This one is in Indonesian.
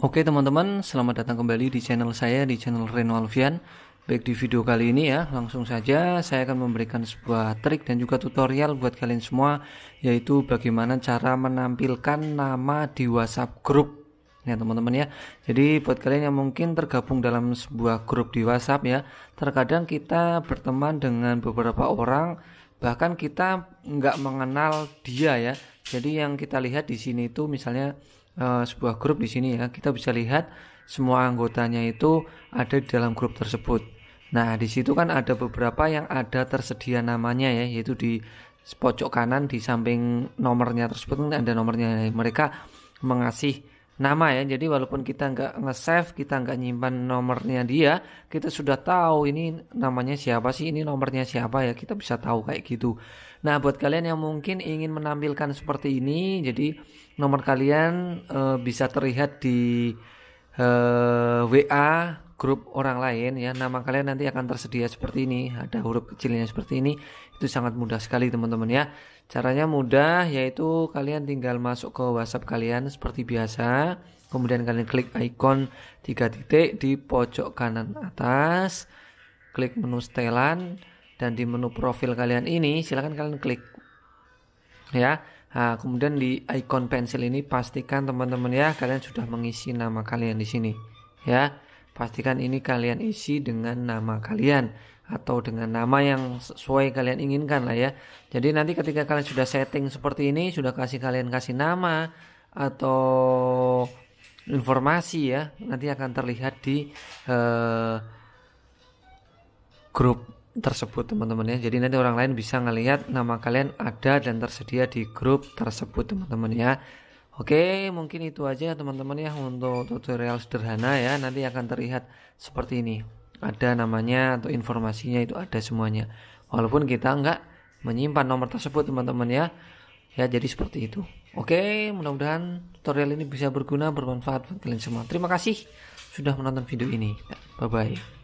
Oke teman-teman, selamat datang kembali di channel saya di channel Reno Alfian. Baik di video kali ini ya, langsung saja saya akan memberikan sebuah trik dan juga tutorial buat kalian semua yaitu bagaimana cara menampilkan nama di WhatsApp grup ya teman-teman ya jadi buat kalian yang mungkin tergabung dalam sebuah grup di WhatsApp ya terkadang kita berteman dengan beberapa orang bahkan kita nggak mengenal dia ya jadi yang kita lihat di sini itu misalnya Eh, sebuah grup di sini ya, kita bisa lihat semua anggotanya itu ada di dalam grup tersebut. Nah, di situ kan ada beberapa yang ada tersedia namanya ya, yaitu di pojok kanan di samping nomornya tersebut ada nomornya. Mereka mengasih nama ya. Jadi walaupun kita nggak nge-save, kita nggak nyimpan nomornya dia, kita sudah tahu ini namanya siapa sih, ini nomornya siapa ya. Kita bisa tahu kayak gitu. Nah, buat kalian yang mungkin ingin menampilkan seperti ini, jadi nomor kalian e, bisa terlihat di e, eh, WA grup orang lain ya nama kalian nanti akan tersedia seperti ini ada huruf kecilnya seperti ini itu sangat mudah sekali teman-teman ya Caranya mudah yaitu kalian tinggal masuk ke WhatsApp kalian seperti biasa. Kemudian kalian klik ikon 3 titik di pojok kanan atas. Klik menu setelan dan di menu profil kalian ini silahkan kalian klik ya. Nah, kemudian di ikon pensil ini pastikan teman-teman ya kalian sudah mengisi nama kalian di sini ya. Pastikan ini kalian isi dengan nama kalian atau dengan nama yang sesuai kalian inginkan lah ya. Jadi nanti ketika kalian sudah setting seperti ini, sudah kasih kalian kasih nama atau informasi ya, nanti akan terlihat di uh, grup tersebut teman-teman ya. Jadi nanti orang lain bisa ngelihat nama kalian ada dan tersedia di grup tersebut teman-teman ya. Oke, mungkin itu aja teman-teman ya untuk tutorial sederhana ya. Nanti akan terlihat seperti ini. Ada namanya atau informasinya itu ada semuanya. Walaupun kita nggak menyimpan nomor tersebut teman-teman ya. Ya, jadi seperti itu. Oke, mudah-mudahan tutorial ini bisa berguna, bermanfaat buat kalian semua. Terima kasih sudah menonton video ini. Bye-bye.